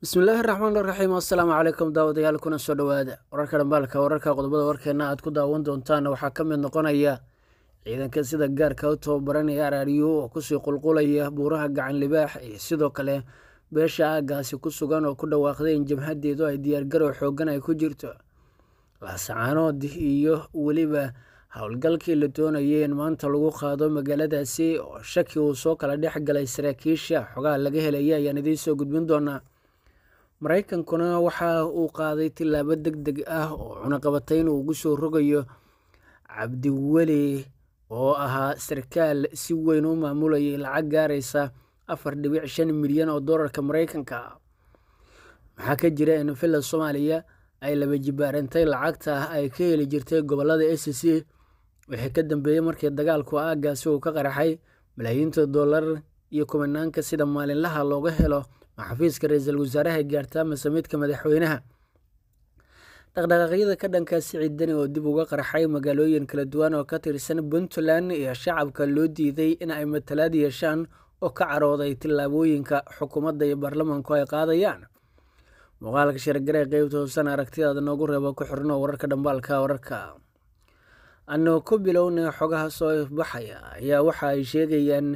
bismillaahi raxmaan raxiim assalaamu calaykum daawadayaal kuna soo dhawaada wararka dhambaalka wararka qodobada warkeena aad ku daawan doontaan waxaa ka mid noqonaya ciidanka sida gaarka u tababaran tababaranaya araariyo oo kusii qulqulaya buuraha gacan libaax iyo sidoo kale beesha aagaasi ku sugan oo ku dhawaaqdeen in jabhadeedu ay diyaargarow xooggan ay ku jirto laasacaanood iyo weliba howlgalkii la doonayay maanta lagu qaado magaaladaasi oo shaki uu soo kala dhex galay saraakiisha xogaha laga helaya ayaan idiin soo gudbin doonaa maraykankuna waxa uu qaaday tillaabo degdeg ah oo cunaqabatayn uu ugu soo rogayo cabdiweli oo ahaa sarkaal si weyn u maamulayay lacag gaaraysa afar dhibic shan milyan oo dollarka maraykanka maxaa ka jira in villa soomaaliya ay laba jibaarantay lacagta ay ka heli jirtay gobollada s c wixii ka dambeeyey markii dagaalku aagaasi uu ka qaraxay malaayiinta dollar iyo kuminaanka sida maalinlaha looga helo xafiiska ra-iisul wasaaraha gaartaa masamiidka madaxweynaha dhaqdhaqaaqyada ka dhanka sicid oo dib uga qarxay magaalooyin kala duwan oo ka tirsan puntland iyo shacabka loo diiday in ay matalaad yeeshaan oo ka carooday tillaabooyinka xukuumadda iyo baarlamaanku ay qaadayaan muuqaalka shirgare qeybta hoosan aragtidaad noogu reebo ku xirno wararka dhambaalka wararka annoo ku bilownay xogaha soo ifbaxaya ayaa waxa ay sheegayaan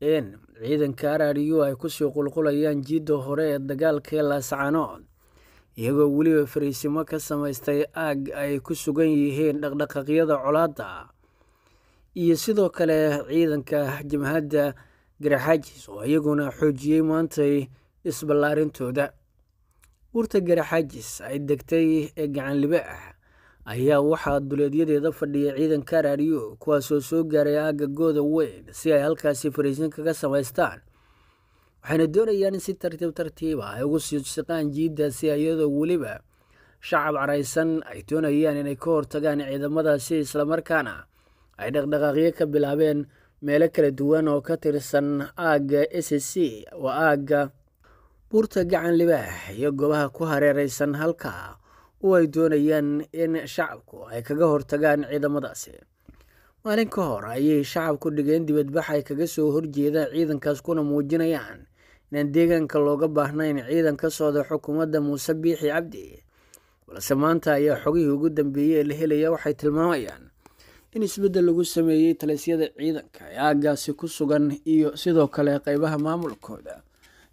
in ciidanka araariyu ay kusii qulqulayaan jiidda hore ee dagaalkii laascano iyagoo weliba fariisimo ka samaystay aag ay ku sugan yihiin dhaqdhaqaaqyada colaadda iyo sidoo kale ciidanka jamhadda garaxaajis oo iyaguna xoojiyey maantay isballaarintooda urta garaxaajis ay degtay ee gacanlibe ah ayaa waxaa duleedyadeeda fadhiyay ciidanka raadiyo kuwaasoo soo gaaray aagga gooda weyn si ay halkaasi fariisin kaga samaystaan waxayna doonayaan in si tartiib tartiiba ah ay ugu sii siqaan jiiddaasi iyadoo weliba shacab caraysan ay doonayaan inay ka hortagaan ciidamadaasi islamarkaana ay dhaqdhaqaaqyo ka bilaabeen meelo kala duwan oo ka tirsan aagga s c oo aagga buurta gacan libaax iyo goobaha ku hareeraysan halka oo ay doonayaan in shacabku ay kaga hortagaan ciidamadaasi maalin ka hor ayay shacabku dhigeen dibadbax ay kaga soo horjeedaan ciidankaas kuna muujinayaan inaan deegaanka looga baahnayn ciidan ka socda xukuumadda muuse biixi cabdi balse maanta ayaa xogihii ugu dambeeyey ee la helaya waxay tilmaamayaan in isbeddel lagu sameeyey talisyada ciidanka ee aaggaasi ku sugan iyo sidoo kale qaybaha maamulkooda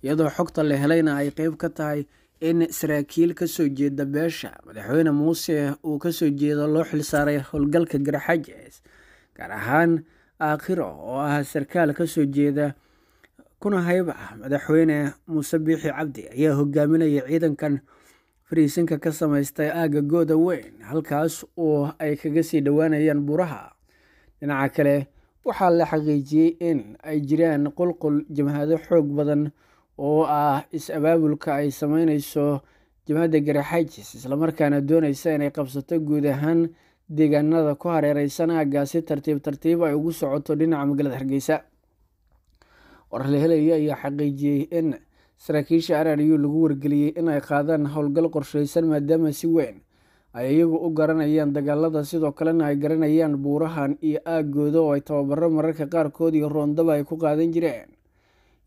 iyadoo xogta la helayna ay qeyb ka tahay in saraakiil kasoo jeeda beesha madaxweyne muuse uu kasoo jeedo loo xilsaaray howlgalka garxajes gaar ahaan aakhiro oo ah sarkaal kasoo jeeda kuna hayba madaxweyne muuse biixi cabdi ayaa hogaaminaya ciidankan fariisinka ka samaystay aaga gooda weyn halkaas oo ay kaga sii dhowaanayaan buraha dhinaca kale waxaa la xaqiijiyey in ay jiraan qulqul jamhado xoog badan oo ah is-abaabulka ay sameyneyso jabhadda garaxaajis islamarkaana dooneysa inay qabsato guud ahaan deegaanada ku hareereysan aaggaasi tartiib tartiib ay ugu socoto dhinaca magaalada hargeysa war la helaya ayaa xaqiijiyey in saraakiisha r r u lagu wargeliyey inay qaadaan howlgal qorsheysan maadaama si weyn ay iyagu u garanayaan dagaalada sidoo kalena ay garanayaan buurahan iyo aaggooda oo ay tababaro mararka qaarkood iyo roondaba ay ku qaadan jireen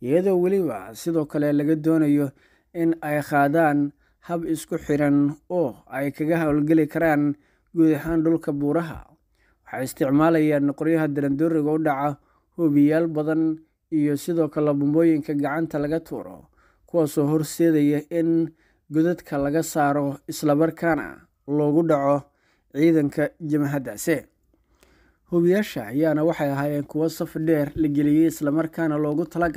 iyadoo weliba sidoo kale laga doonayo in ay qaadaan hab isku xiran oo ay kaga howlgeli karaan guud ahaan dhulka buuraha waxay isticmaalayaan qoryaha darandooriga u dhaca hoobiyaal badan iyo sidoo kale bumbooyinka gacanta laga tuuro kuwaasoo horseedaya in godadka laga saaro islamarkaana loogu dhaco ciidanka jamahaddaasi hoobiyaasha ayaana waxay ahaayeen kuwo saf dheer la geliyey islamarkaana loogu tala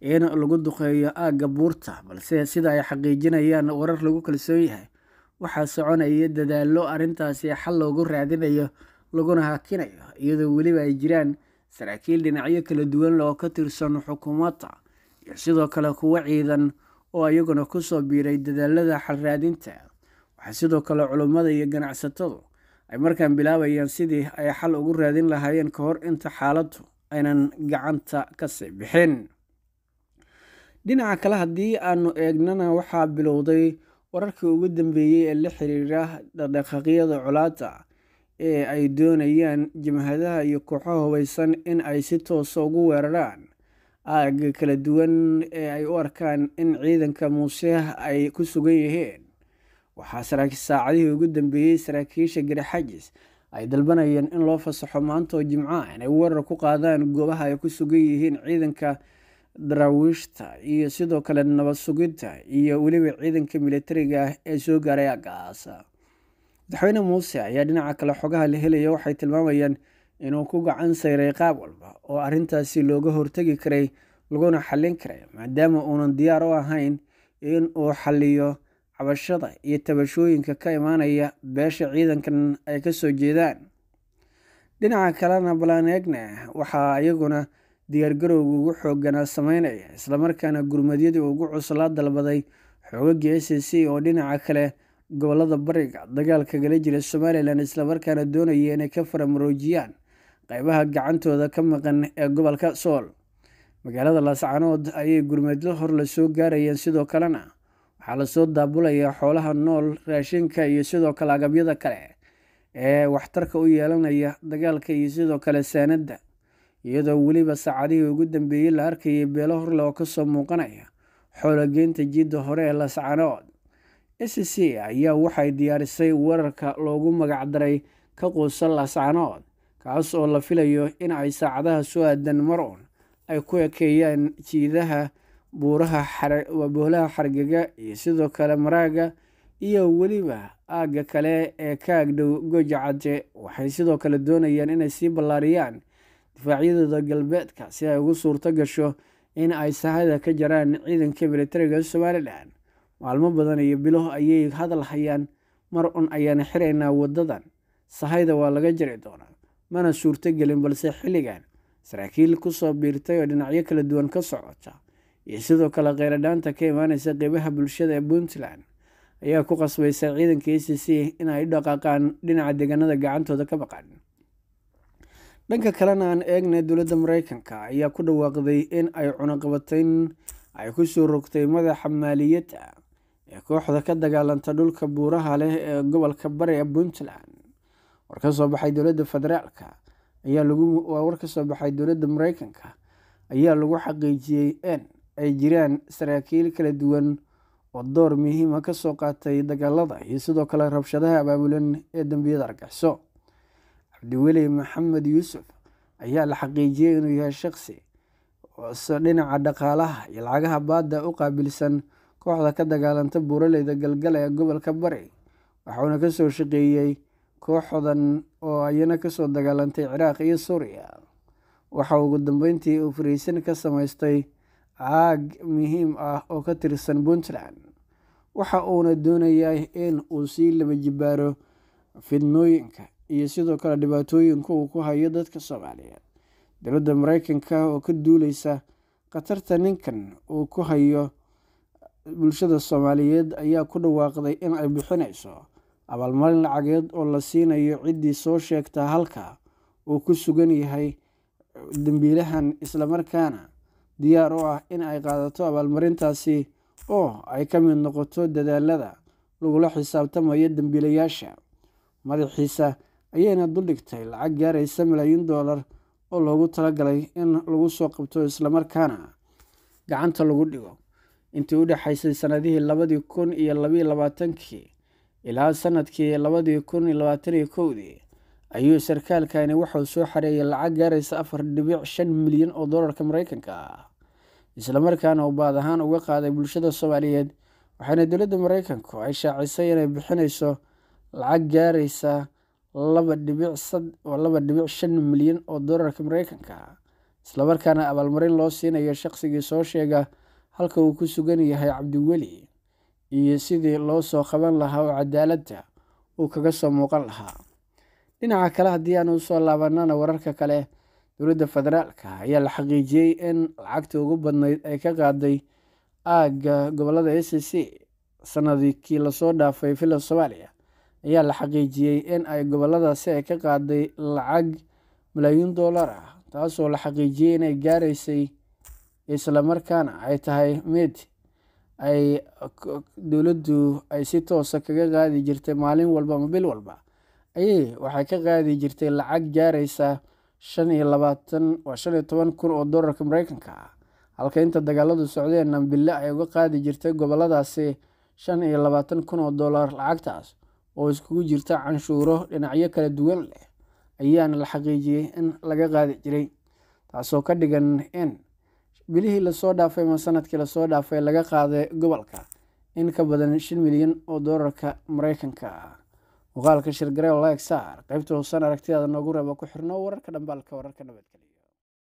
in lagu duqeeyo aagga buurta balse sida ay xaqiijinayaan warar lagu kalsoon yahay waxaa soconaya dadaallo arrintaasi xal loogu raadinayo laguna hakinayo iyadoo weliba ay jiraan saraakiil dhinacyo kala duwan loo ka tirsan xukuumadda iyo sidoo kale kuwo ciidan oo iyaguna kusoo biiray dadaalada xalraadinta waxaa sidoo kale culummada iyo ganacsatadu ay markaan bilaabayaan sidii ay xal ugu raadin lahaayeen ka hor inta xaaladdu aynan gacanta ka sii bixin dhinaca kale haddii aanu eegnana waxaa bilowday wararkii ugu dambeeyey ee la xiriira dhaqdhaqaaqyada colaadda ee ay doonayaan jimhadaha iyo kooxaha hubaysan in ay si toosa ah ugu weeraraan aaga kala duwan ee ay u arkaan in ciidanka muuse ay ku sugan yihiin waxaa saacadihii ugu dambeeyey saraakiisha garaxajis ay dalbanayeen in loo fasaxo maantoo jimco in ay weerar ku qaadaan goobaha ay ku sugan yihiin ciidanka daraawiishta iyo sidoo kale nabad iyo weliba ciidanka militariga ah ee soo gaaray aggaasa madaxweyne muuse ayaa dhinaca kale xogaha la helaya waxay tilmaamayaan inuu ku gacan sayray qaab walba oo arrintaasi looga hortegi karay laguna xallin karay maadaama uunan diyaar u ahayn in uu xalliyo cabashada iyo tabashooyinka ka imaanaya beesha ciidankan ay ka soo jeedaan dhinaca kalena balanegna waxaa iyaguna diyaargarowga ugu xooganaa sameynaya islamarkaana gurmadyadii ugu cuslaa dalbaday xoogagii s c oo dhinaca kale gobolada bariga dagaalka kala jira somalilan islamarkaana doonaya inay ka faramaroojiyaan qeybaha gacantooda ka maqan ee gobolka sool magaalada laascanood ayay gurmadyo hor lasoo gaarayeen sidoo kalena waxaa lasoo daabulayaa xoolaha nool raashinka iyo sidoo kale agabyada kale ee waxtarka u yeelanaya dagaalka iyo sidoo kale saanadda iyadoo weliba saacadihii ugu dambeeyey la arkayay beelo horle oo kasoo muuqanaya xoologeynta jidda hore ee lascanood s c ayaa waxay diyaarisay wararka loogu magacdaray ka quusan lascanood kaas oo la filayo in ay saacadaha soo aadan mar uun ay ku ekeeyaan jiidaha boolaha xargaga iyo sidoo kale maraaga iyo weliba aagga kale ee ka agdhow goja waxay sidoo kale doonayaan inay sii ballaariyaan difaacyadooda galbeedka si ay ugu suurto gasho in ay sahada ka jaraan ciidanka milatariga somalilan maalmo badan iyo bilo ayay hadal hayaan mar un ayaan xiraynaa waddadan sahayda waa laga jari doonaa mana suurtogelin balse xilligan saraakiil ku soo biirtay oo dhinacyo kala duwan ka socota iyo sidoo kale kheyradhaanta ka imaaneysa qeybaha bulshada ee puntland ayaa ku qasbaysa ciidanka e c c in ay u dhaqaaqaan dhinaca deegaanada gacantooda ka baqan dhanka kalena aan eegna dowladda mareykanka ayaa ku dhawaaqday in ay cunaqabatayn ay kusoo rogtay madaxa maaliyadda ee kooxda ka dagaalanta dhulka buuraha leh ee gobolka bari ee puntland war ka soo baxay dowladda federaalka ayaa war ka soo baxay dowladda mareykanka ayaa lagu xaqiijiyey in ay jiraan saraakiil kala duwan oo door muhiima ah kasoo qaatay dagaalada iyo sidoo kale rabshadaha abaabulan ee dembiyada argaxiso cabdiweli maxamed yuusuf ayaa la xaqiijiyey inuu yahay shakhsi dhinaca dhaqaalaha iyo lacagaha baadda u qaabilsan kooxda ka dagaalanta buuraleyda galgala ee gobolka bari waxuuna kasoo shaqeeyey kooxdan oo ayana kasoo dagaalantay ciraaq iyo suuriya waxa ugu dambeyntii uu fariisin ka samaystay caag muhiim ah oo ka tirsan puntland waxa uuna doonayay in uu sii laba jibaaro fidnooyinka iyo sidoo kale dhibaatooyinka uu ku hayo dadka soomaaliyeed dowladda mareykanka oo ka duuleysa khatarta ninkan uu ku hayo bulshada soomaaliyeed ayaa ku dhawaaqday in ay bixinayso abaalmarin lacageed oo la siinayo ciddii soo sheegtaa halka uu ku sugan yahay dembiilahan islamarkaana diyaar u ah in ay qaadato abaalmarintaasi oo ay ka mid noqoto dadaalada lagula xisaabtamayo dembiilayaasha madaxiisa ayayna duldhigtay lacag gaaraysa malaayiin doolar oo loogu talagalay in lagu soo qabto islamarkaana gacanta lagu dhigo intii u dhexaysay sannadihii labadii kun iyo labaiyo labaatankii ilaa sannadkii labadii kun iyo labaataniyo kowdii ayuu sarkaalkani wuxuu soo xareeyay lacag gaaraysa afar dhibic shan milyan oo dollarka mareykanka ah islamarkaana uu baad ahaan uga qaaday bulshada soomaaliyeed waxayna dowladda maraykanku ay shaacisay inay bixinayso lacag gaaraysa laba dhibic shan milyan oo doolarka mareykanka ah islamarkaana abaalmarin loo siinayo shaqsigii soo sheega halka uu ku sugan yahay cabdiweli iyo sidii loo soo qaban lahaa oo cadaaladda uu kaga soo muuqan lahaa dhinaca kale haddii aan usoo laabanana wararka kale dowladda federaalka ayaa la xaqiijiyey in lacagta ugu badnayd ay ka qaaday aagga gobolada a c c sanadkii lasoo dhaafay filla soomaaliya ayaa la xaqiijiyey in ay goboladaasi ay ka qaaday lacag malaayiin dollar ah taasoo la xaqiijiyey inay gaaraysay islamarkaana ay tahay mid ay dowladdu ay si toosa ah kaga qaadi jirtay maalin walba ama bil walba ayey waxay ka qaadi jirtay lacag gaaraysa shan iyo labaatan waa shan iyo toban kun oo dollarka mareykanka ah halka inta dagaaladu socdeenna bille ay uga qaadi jirtay goboladaasi shan iyo labaatan kun oo dollar lacagtaas oo iskugu jirta canshuuro dhinacyo kala duwan leh ayaana la xaqiijiyay in laga qaadi jiray taasoo ka dhigan in bilihii lasoo dhaafay ama sanadkii lasoo dhaafay laga qaaday gobolka in ka badan shan milyan oo doolarka mareykanka ah muuqaalka shirgareew lexar qaybta hoosan aragtidaada noogu reeba ku xirno wararka dhambaalka wararka nabadgelya